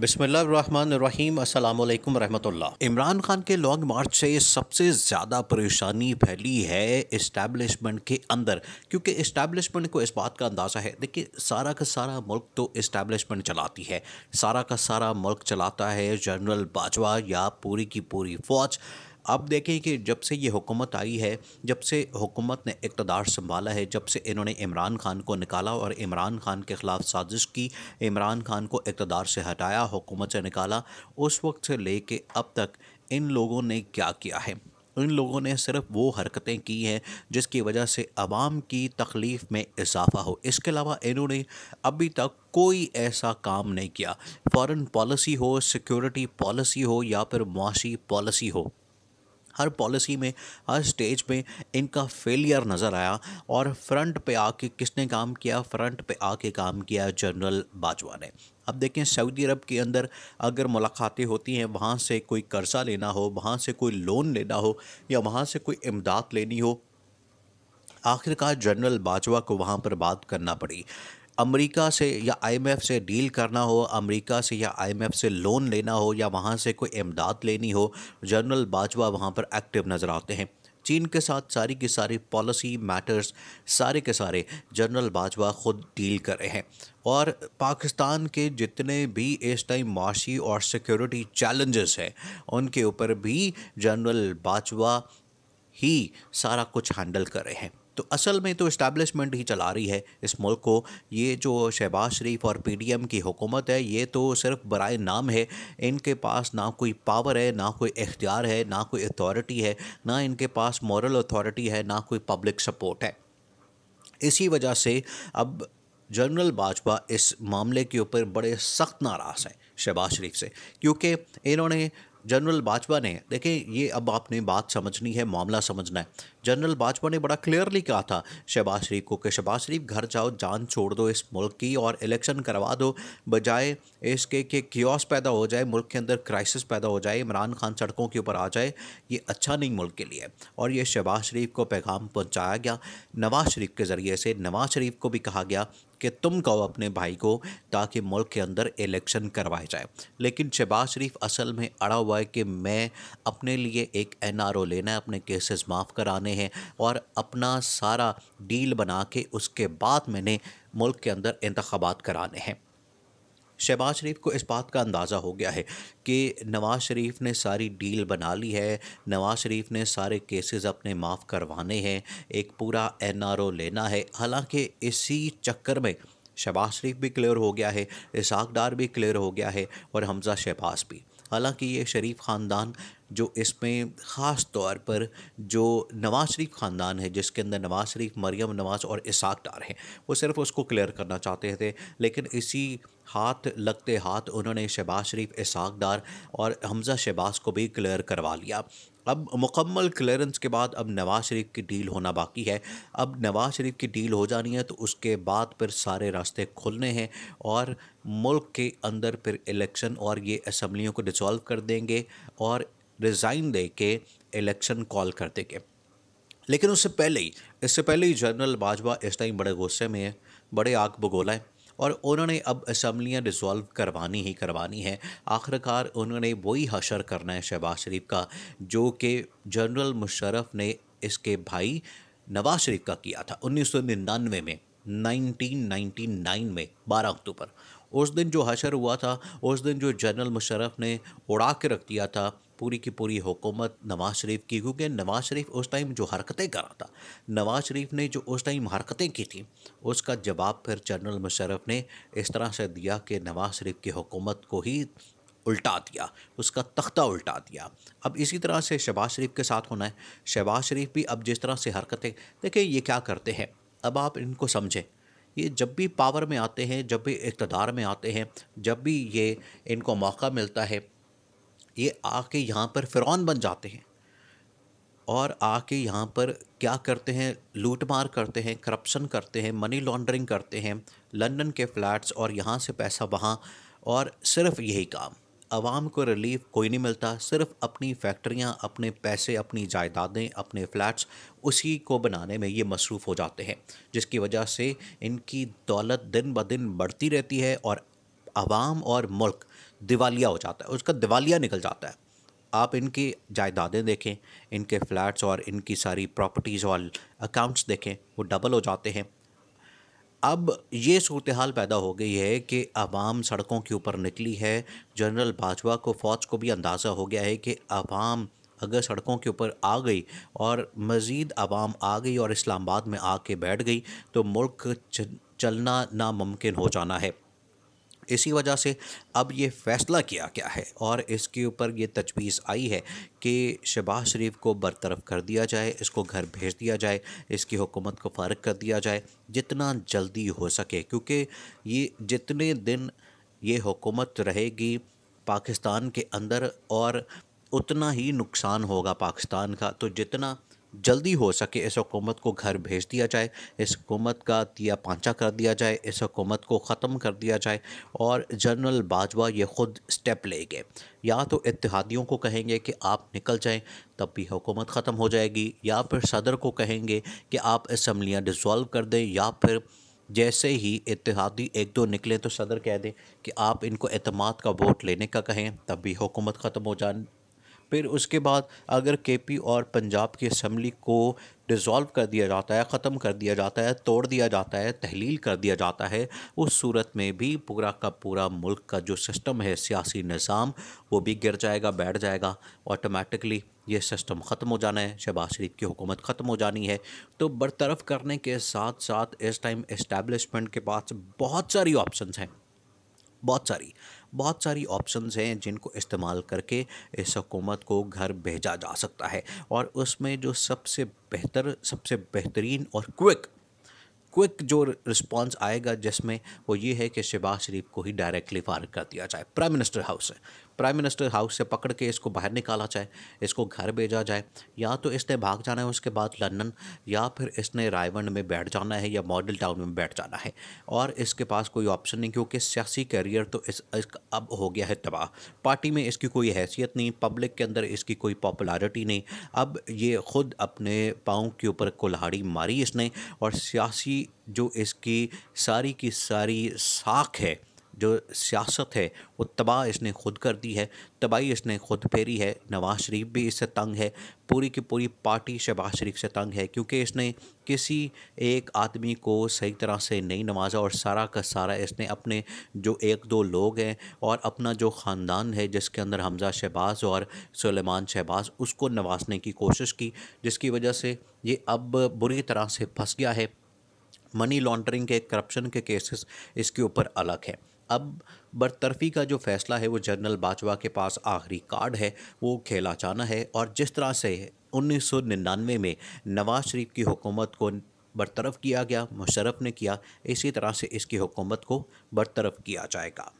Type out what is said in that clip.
बिसमीम अल्लाम रहमतुल्लाह इमरान खान के लॉन्ग मार्च से सबसे ज़्यादा परेशानी फैली है इस्टेबलिशमेंट के अंदर क्योंकि इस्टेबलिशमेंट को इस बात का अंदाज़ा है देखिए सारा का सारा मुल्क तो इस्टेबलिशमेंट चलाती है सारा का सारा मुल्क चलाता है जनरल बाजवा या पूरी की पूरी फौज आप देखें कि जब से ये हुकूमत आई है जब से हुकूमत ने इकतदार संभाला है जब से इन्होंने इमरान खान को निकाला और इमरान खान के ख़िलाफ़ साजिश की इमरान खान को इकतदार से हटाया हुकूमत से निकाला उस वक्त से ले कर अब तक इन लोगों ने क्या किया है इन लोगों ने सिर्फ वो हरकतें की हैं जिसकी वजह से आवाम की तकलीफ़ में इजाफा हो इसके अलावा इन्होंने अभी तक कोई ऐसा काम नहीं किया फ़ॉरेन पॉलिसी हो सिक्योरिटी पॉलिसी हो या फिर मुआशी पॉलिसी हो हर पॉलिसी में हर स्टेज में इनका फेलियर नज़र आया और फ्रंट पे आके किसने काम किया फ्रंट पे आके काम किया जनरल बाजवा ने अब देखें सऊदी अरब के अंदर अगर मुलाकातें होती हैं वहाँ से कोई कर्ज़ा लेना हो वहाँ से कोई लोन लेना हो या वहाँ से कोई इमदाद लेनी हो आखिरकार जनरल बाजवा को वहाँ पर बात करना पड़ी अमेरिका से या आईएमएफ से डील करना हो अमेरिका से या आईएमएफ से लोन लेना हो या वहाँ से कोई इमदाद लेनी हो जनरल बाजवा वहाँ पर एक्टिव नज़र आते हैं चीन के साथ सारी की सारी पॉलिसी मैटर्स सारे के सारे जनरल बाजवा खुद डील कर रहे हैं और पाकिस्तान के जितने भी इस टाइम माशी और सिक्योरिटी चैलेंजेस हैं उनके ऊपर भी जनरल बाजवा ही सारा कुछ हैंडल कर रहे हैं तो असल में तो इस्टबलिशमेंट ही चला रही है इस मुल्क को ये जो शहबाज शरीफ और पी डी एम की हुकूमत है ये तो सिर्फ बरए नाम है इनके पास ना कोई पावर है ना कोई इख्तियार है ना कोई अथॉरिटी है ना इनके पास मॉरल अथॉरिटी है ना कोई पब्लिक सपोर्ट है इसी वजह से अब जनरल बाजवा इस मामले के ऊपर बड़े सख्त नाराज़ हैं शहबाज शरीफ से क्योंकि इन्होंने जनरल बाजवा ने देखें ये अब आपने बात समझनी है मामला समझना है जनरल बाजवा ने बड़ा क्लियरली कहा था शहबाज शरीफ को कि शहबाज शरीफ घर जाओ जान छोड़ दो इस मुल्क की और इलेक्शन करवा दो बजाय इसके कि क्योस पैदा हो जाए मुल्क के अंदर क्राइसिस पैदा हो जाए इमरान खान सड़कों के ऊपर आ जाए ये अच्छा नहीं मुल्क के लिए और ये शहबाज शरीफ को पैगाम पहुँचाया गया नवाज शरीफ के ज़रिए से नवाज शरीफ को भी कहा गया कि तुम कहो अपने भाई को ताकि मुल्क के अंदर इलेक्शन करवाए जाए लेकिन शहबाज शरीफ असल में अड़ा हुआ है कि मैं अपने लिए एक एनआरओ लेना है अपने केसेस माफ़ कराने हैं और अपना सारा डील बना के उसके बाद मैंने मुल्क के अंदर इंतबात कराने हैं शहबाज शरीफ को इस बात का अंदाज़ा हो गया है कि नवाज़ शरीफ ने सारी डील बना ली है नवाज़ शरीफ ने सारे केसेस अपने माफ़ करवाने हैं एक पूरा एन लेना है हालांकि इसी चक्कर में शहबाज शरीफ भी क्लियर हो गया है इसाक डार भी क्लियर हो गया है और हमज़ा शहबाज भी हालांकि ये शरीफ ख़ानदान जो इसमें ख़ास तौर पर जो नवाज़ शरीफ ख़ानदान है जिसके अंदर नवाज़ शरीफ मरियम नवाज़ और इसाक डार हैं वो सिर्फ उसको क्लियर करना चाहते थे लेकिन इसी हाथ लगते हाथ उन्होंने शहबाज शरीफ इसाक डार और हमज़ा शहबाज को भी क्लियर करवा लिया अब मुकम्मल क्लियरेंस के बाद अब नवाज़ शरीफ की डील होना बाकी है अब नवाज़ शरीफ की डील हो जानी है तो उसके बाद फिर सारे रास्ते खुलने हैं और मुल्क के अंदर फिर इलेक्शन और ये असम्बलियों को डिसॉल्व कर देंगे और रिज़ाइन दे के इलेक्शन कॉल कर देंगे लेकिन उससे पहले ही इससे पहले ही जनरल बाजवा इस टाइम बड़े गुस्से में है बड़े आग बगोला है और उन्होंने अब असम्बलियाँ रिजॉल्व करवानी ही करवानी है आखिरकार उन्होंने वही हशर करना है शहबाज शरीफ का जो कि जनरल मुशरफ ने इसके भाई नवाज शरीफ का किया था उन्नीस सौ निन्यानवे में 1999 में 12 अक्टूबर उस दिन जो हशर हुआ था उस दिन जो जनरल मुशरफ ने उड़ा के रख दिया था पूरी की पूरी हुकूमत नवाज शरीफ की क्योंकि नवाज शरीफ उस टाइम जो हरकतें करा था नवाज शरीफ ने जो उस टाइम हरकतें की थी उसका जवाब फिर जनरल मुशरफ ने इस तरह से दिया कि नवाज शरीफ की हुकूमत को ही उल्टा दिया उसका तख्ता उल्टा दिया अब इसी तरह से शहबाज शरीफ के साथ होना है शहबाज शरीफ भी अब जिस तरह से हरकतें देखिए ये क्या करते हैं अब आप इनको समझें ये जब भी पावर में आते हैं जब भी इकतदार में आते हैं जब भी ये इनको मौका मिलता है ये आके यहाँ पर फ़िरौन बन जाते हैं और आके यहाँ पर क्या करते हैं लूटमार करते हैं करप्शन करते हैं मनी लॉन्ड्रिंग करते हैं लंदन के फ्लैट्स और यहाँ से पैसा वहाँ और सिर्फ यही काम आवाम को रिलीफ कोई नहीं मिलता सिर्फ अपनी फैक्ट्रियाँ अपने पैसे अपनी जायदादें अपने फ्लैट्स उसी को बनाने में ये मसरूफ़ हो जाते हैं जिसकी वजह से इनकी दौलत दिन ब दिन बढ़ती रहती है और आवाम और मुल्क दिवालिया हो जाता है उसका दिवालिया निकल जाता है आप इनकी जायदादें देखें इनके फ्लैट्स और इनकी सारी प्रॉपर्टीज़ और अकाउंट्स देखें वो डबल हो जाते हैं अब ये सूरत हाल पैदा हो गई है कि आवाम सड़कों के ऊपर निकली है जनरल बाजवा को फ़ौज को भी अंदाज़ा हो गया है कि आवाम अगर सड़कों के ऊपर आ गई और मज़ीद आवाम आ गई और इस्लामाबाद में आके बैठ गई तो मुल्क चलना नामुमकिन हो जाना है इसी वजह से अब ये फ़ैसला किया गया है और इसके ऊपर ये तजवीज़ आई है कि शहबाज शरीफ को बरतरफ कर दिया जाए इसको घर भेज दिया जाए इसकी हुकूमत को फ़ारग कर दिया जाए जितना जल्दी हो सके क्योंकि ये जितने दिन ये हुकूमत रहेगी पाकिस्तान के अंदर और उतना ही नुकसान होगा पाकिस्तान का तो जितना जल्दी हो सके इस हुकूमत को घर भेज दिया जाए इस हुकूमत का दिया पांचा कर दिया जाए इस हुकूमत को ख़त्म कर दिया जाए और जनरल बाजवा ये ख़ुद स्टेप लेंगे या तो इतिहादियों को कहेंगे कि आप निकल जाएं तब भी हुकूमत ख़त्म हो जाएगी या फिर सदर को कहेंगे कि आप इसम्बलियाँ डिसॉल्व कर दें या फिर जैसे ही इतिहादी एक दो निकले तो सदर कह दें कि आप इनको अतमाद का वोट लेने का कहें तब भी हुकूमत ख़त्म हो जा फिर उसके बाद अगर के और पंजाब की असम्बली को डिज़ोल्व कर दिया जाता है ख़त्म कर दिया जाता है तोड़ दिया जाता है तहलील कर दिया जाता है उस सूरत में भी पूरा का पूरा मुल्क का जो सिस्टम है सियासी निज़ाम वो भी गिर जाएगा बैठ जाएगा ऑटोमेटिकली ये सिस्टम ख़त्म हो जाना है शहबाज शरीफ की हुकूमत ख़त्म हो जानी है तो बरतरफ करने के साथ साथ इस टाइम इस्टेबलिशमेंट के पास बहुत सारी ऑप्शन हैं बहुत सारी बहुत सारी ऑप्शंस हैं जिनको इस्तेमाल करके इस हुकूमत को घर भेजा जा सकता है और उसमें जो सबसे बेहतर सबसे बेहतरीन और क्विक क्विक जो रिस्पांस आएगा जिसमें वो ये है कि शहबाज शरीफ को ही डायरेक्टली फारग कर दिया जाए प्राइम मिनिस्टर हाउस से प्राइम मिनिस्टर हाउस से पकड़ के इसको बाहर निकाला जाए इसको घर भेजा जाए या तो इसने भाग जाना है उसके बाद लंदन या फिर इसने रायवंड में बैठ जाना है या मॉडल टाउन में बैठ जाना है और इसके पास कोई ऑप्शन नहीं क्योंकि सियासी करियर तो इस, इस अब हो गया है तबाह पार्टी में इसकी कोई हैसियत नहीं पब्लिक के अंदर इसकी कोई पॉपुलरिटी नहीं अब ये खुद अपने पाँव के ऊपर कुल्हाड़ी मारी इसने और सियासी जो इसकी सारी की सारी साख है जो सियासत है वो तबाह इसने खुद कर दी है तबाही इसने खुद फेरी है नवाज शरीफ भी इससे तंग है पूरी की पूरी पार्टी शहबाज शरीफ से तंग है क्योंकि इसने किसी एक आदमी को सही तरह से नहीं नवाजा और सारा का सारा इसने अपने जो एक दो लोग हैं और अपना जो ख़ानदान है जिसके अंदर हमजा शहबाज और सलेमान शहबाज उसको नवाजने की कोशिश की जिसकी वजह से ये अब बुरी तरह से फंस गया है मनी लॉन्ड्रिंग के करप्शन के केसेस इसके ऊपर अलग है अब बरतरफी का जो फैसला है वो जनरल बाजवा के पास आखिरी कार्ड है वो खेला जाना है और जिस तरह से 1999 में नवाज शरीफ की हुकूमत को बरतरफ किया गया मुशरफ ने किया इसी तरह से इसकी हुकूमत को बरतरफ किया जाएगा